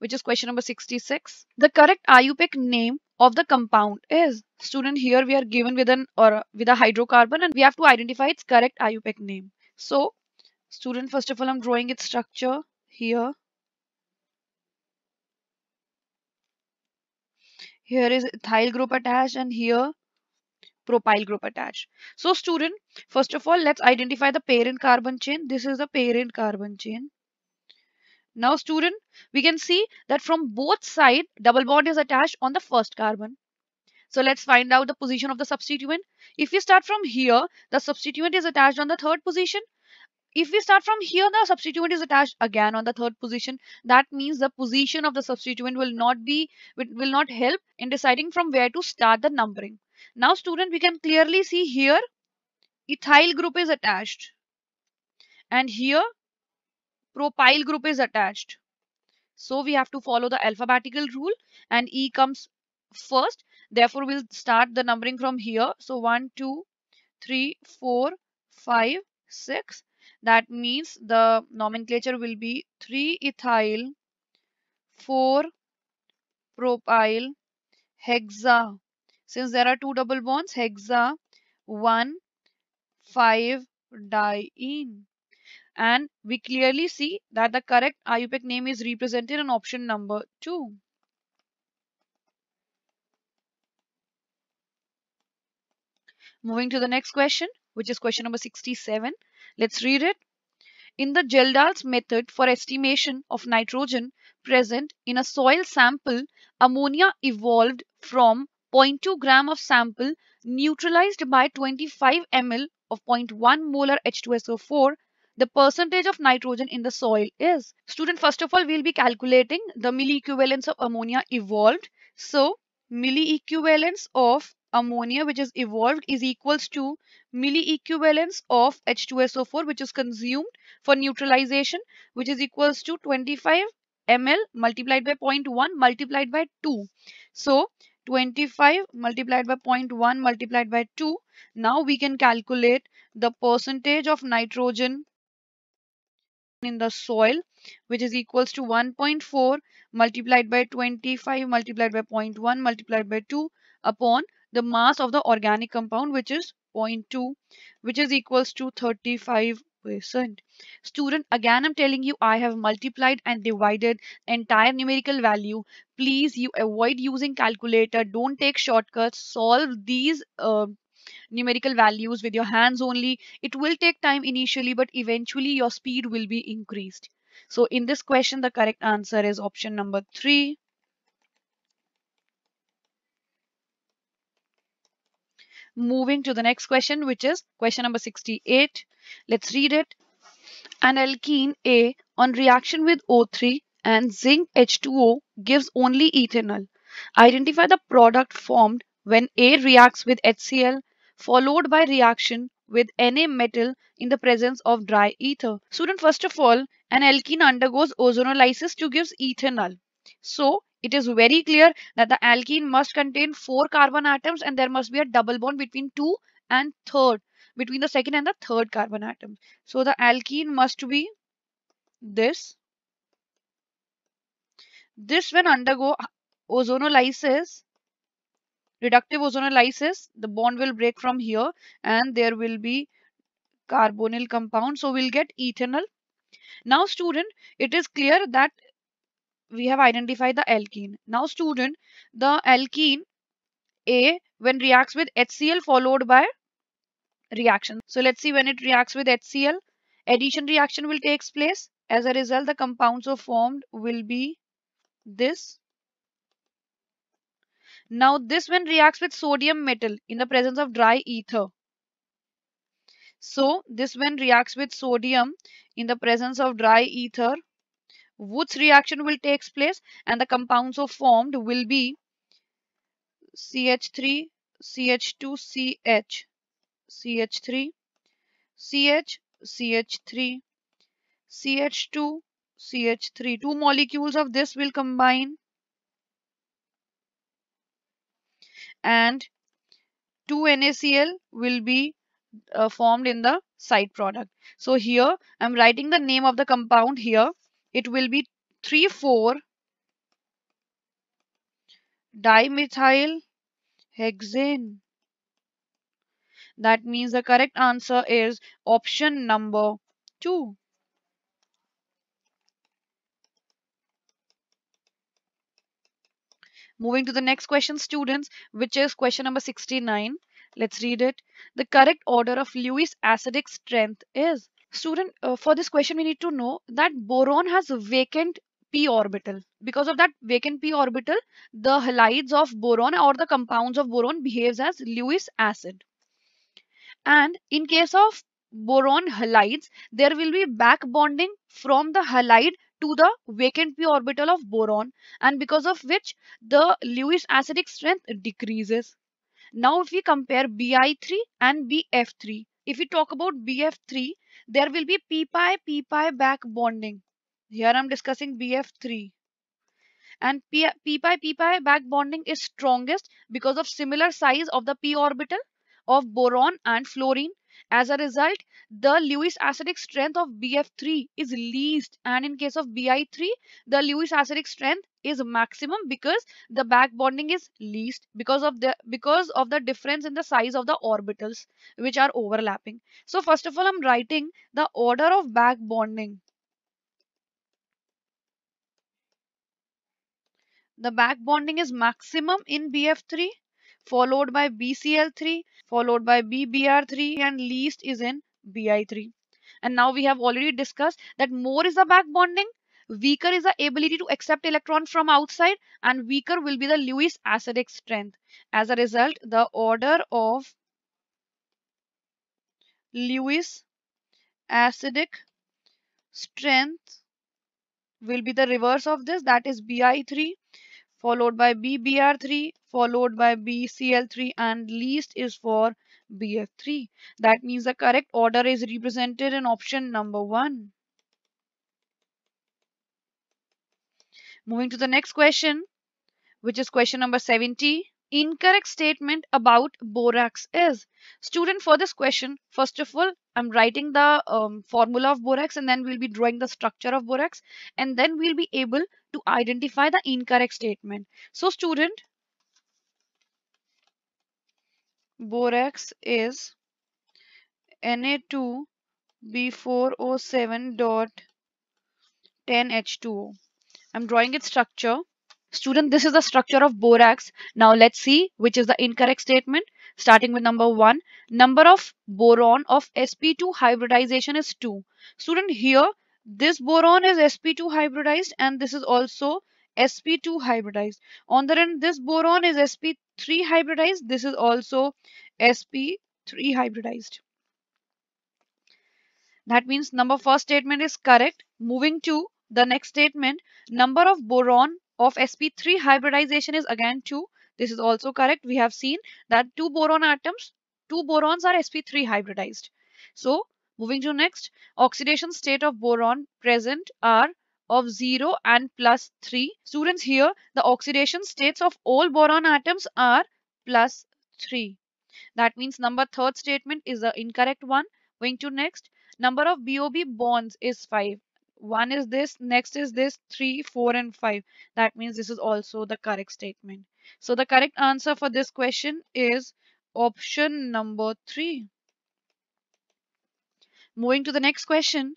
which is question number 66. The correct IUPAC name of the compound is. Student, here we are given with an or with a hydrocarbon and we have to identify its correct IUPAC name. So, student, first of all, I'm drawing its structure here. Here is ethyl group attached and here propyl group attached. So student, first of all, let's identify the parent carbon chain. This is the parent carbon chain. Now student, we can see that from both side double bond is attached on the first carbon. So let's find out the position of the substituent. If we start from here, the substituent is attached on the third position. If we start from here, the substituent is attached again on the third position. That means the position of the substituent will not be will not help in deciding from where to start the numbering. Now student, we can clearly see here ethyl group is attached and here propyl group is attached. So we have to follow the alphabetical rule and E comes first. Therefore, we'll start the numbering from here. So 1, 2, 3, 4, 5, 6. That means the nomenclature will be 3-ethyl, 4-propyl, hexa. Since there are two double bonds, hexa, 1, 5-diene and we clearly see that the correct IUPAC name is represented in option number 2. Moving to the next question, which is question number 67. Let's read it. In the Jeldahl's method for estimation of nitrogen present in a soil sample, ammonia evolved from 0.2 gram of sample neutralized by 25 ml of 0.1 molar H2SO4 the percentage of nitrogen in the soil is. Student, first of all, we'll be calculating the milliequivalence of ammonia evolved. So, milliequivalence of ammonia which is evolved is equals to milliequivalence of H2SO4 which is consumed for neutralization which is equals to 25 ml multiplied by 0.1 multiplied by 2. So 25 multiplied by 0.1 multiplied by 2. Now we can calculate the percentage of nitrogen in the soil which is equals to 1.4 multiplied by 25 multiplied by 0.1 multiplied by 2 upon the mass of the organic compound which is 0.2 which is equals to 35 percent student again i'm telling you i have multiplied and divided entire numerical value please you avoid using calculator don't take shortcuts solve these uh, numerical values with your hands only. It will take time initially, but eventually your speed will be increased. So in this question, the correct answer is option number three. Moving to the next question, which is question number 68. Let's read it. An alkene A on reaction with O3 and zinc H2O gives only ethanol. Identify the product formed when A reacts with HCl followed by reaction with Na metal in the presence of dry ether. Student, first of all, an alkene undergoes ozonolysis to give ethanol. So, it is very clear that the alkene must contain four carbon atoms and there must be a double bond between two and third, between the second and the third carbon atom. So, the alkene must be this. This when undergo ozonolysis reductive ozonolysis, the bond will break from here and there will be carbonyl compound. So we'll get ethanol. Now student, it is clear that we have identified the alkene. Now student, the alkene A when reacts with HCl followed by reaction. So let's see when it reacts with HCl, addition reaction will takes place. As a result, the compounds so formed will be this now this one reacts with sodium metal in the presence of dry ether. So this one reacts with sodium in the presence of dry ether. Woods reaction will take place and the compounds so formed will be CH3, CH2, CH, CH3, CH, CH3, CH2, CH3. Two molecules of this will combine and 2NaCl will be uh, formed in the side product. So here I'm writing the name of the compound here. It will be 3,4 dimethyl hexane. That means the correct answer is option number 2. Moving to the next question, students, which is question number 69. Let's read it. The correct order of Lewis acidic strength is. Student, uh, for this question, we need to know that boron has vacant p orbital. Because of that vacant p orbital, the halides of boron or the compounds of boron behaves as Lewis acid. And in case of boron halides, there will be back bonding from the halide to the vacant p orbital of boron and because of which the Lewis acidic strength decreases. Now if we compare Bi3 and Bf3, if we talk about Bf3, there will be p pi p pi back bonding. Here I am discussing Bf3 and p, p pi p pi back bonding is strongest because of similar size of the p orbital of boron and fluorine as a result, the Lewis acidic strength of BF3 is least and in case of BI3, the Lewis acidic strength is maximum because the back bonding is least because of the because of the difference in the size of the orbitals which are overlapping. So first of all, I'm writing the order of back bonding. The back bonding is maximum in BF3 followed by BCl3, followed by BBr3, and least is in Bi3. And now we have already discussed that more is the back bonding, weaker is the ability to accept electron from outside, and weaker will be the Lewis acidic strength. As a result, the order of Lewis acidic strength will be the reverse of this, that is Bi3 followed by BBr3, followed by BCl3 and least is for BF3. That means the correct order is represented in option number 1. Moving to the next question, which is question number 70 incorrect statement about borax is. Student, for this question, first of all, I'm writing the um, formula of borax and then we'll be drawing the structure of borax and then we'll be able to identify the incorrect statement. So student, borax is Na2B4O7.10H2O. I'm drawing its structure Student, this is the structure of borax. Now let's see which is the incorrect statement. Starting with number 1. Number of boron of sp2 hybridization is 2. Student, here this boron is sp2 hybridized and this is also sp2 hybridized. On the end, this boron is sp3 hybridized. This is also sp3 hybridized. That means number first statement is correct. Moving to the next statement, number of boron of sp3 hybridization is again 2. This is also correct. We have seen that two boron atoms, two borons are sp3 hybridized. So moving to next, oxidation state of boron present are of 0 and plus 3. Students here, the oxidation states of all boron atoms are plus 3. That means number third statement is the incorrect one. Going to next, number of BOB bonds is 5. 1 is this, next is this, 3, 4 and 5. That means this is also the correct statement. So the correct answer for this question is option number 3. Moving to the next question.